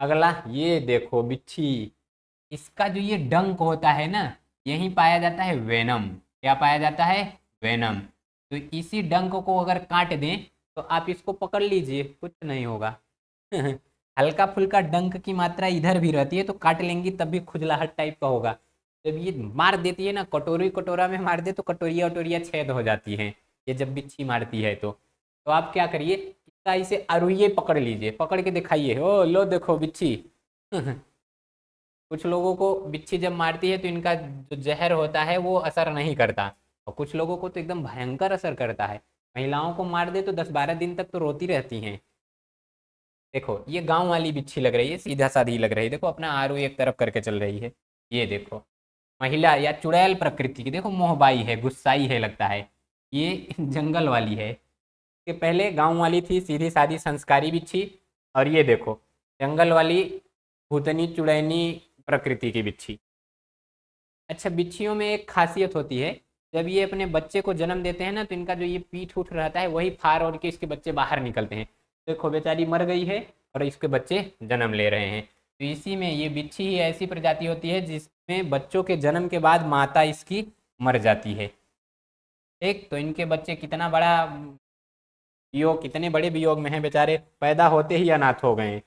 अगला ये देखो बिच्छी इसका जो ये डंक होता है ना यही पाया जाता है वेनम क्या पाया जाता है वेनम तो इसी डंक को अगर काट दें तो आप इसको पकड़ लीजिए कुछ नहीं होगा हल्का फुल्का डंक की मात्रा इधर भी रहती है तो काट लेंगी तब भी खुजलाहट टाइप का होगा जब ये मार देती है ना कटोरी कटोरा में मार दे तो कटोरिया वटोरिया छेद हो जाती है ये जब बिच्छी मारती है तो, तो आप क्या करिए आई से अरुए पकड़ लीजिए पकड़ के दिखाइए ओ लो देखो बिच्छी कुछ लोगों को बिच्छी जब मारती है तो इनका जो जहर होता है वो असर नहीं करता और कुछ लोगों को तो एकदम भयंकर असर करता है महिलाओं को मार दे तो दस बारह दिन तक तो रोती रहती हैं देखो ये गांव वाली बिच्छी लग रही है सीधा साधी लग रही है देखो अपना आर एक तरफ करके चल रही है ये देखो महिला या चुड़ैल प्रकृति की देखो मोहबाई है गुस्साई है लगता है ये जंगल वाली है कि पहले गांव वाली थी सीधी सादी संस्कारी बिच्छी और ये देखो जंगल वाली भूतनी चुड़ैनी प्रकृति की बिच्छी अच्छा बिच्छियों में एक खासियत होती है जब ये अपने बच्चे को जन्म देते हैं ना तो इनका जो ये पीठ उठ रहता है वही फार और के इसके बच्चे बाहर निकलते हैं देखो बेचारी मर गई है और इसके बच्चे जन्म ले रहे हैं तो इसी में ये बिच्छी ही ऐसी प्रजाति होती है जिसमें बच्चों के जन्म के बाद माता इसकी मर जाती है एक तो इनके बच्चे कितना बड़ा योग कितने बड़े वियोग में हैं बेचारे पैदा होते ही अनाथ हो गए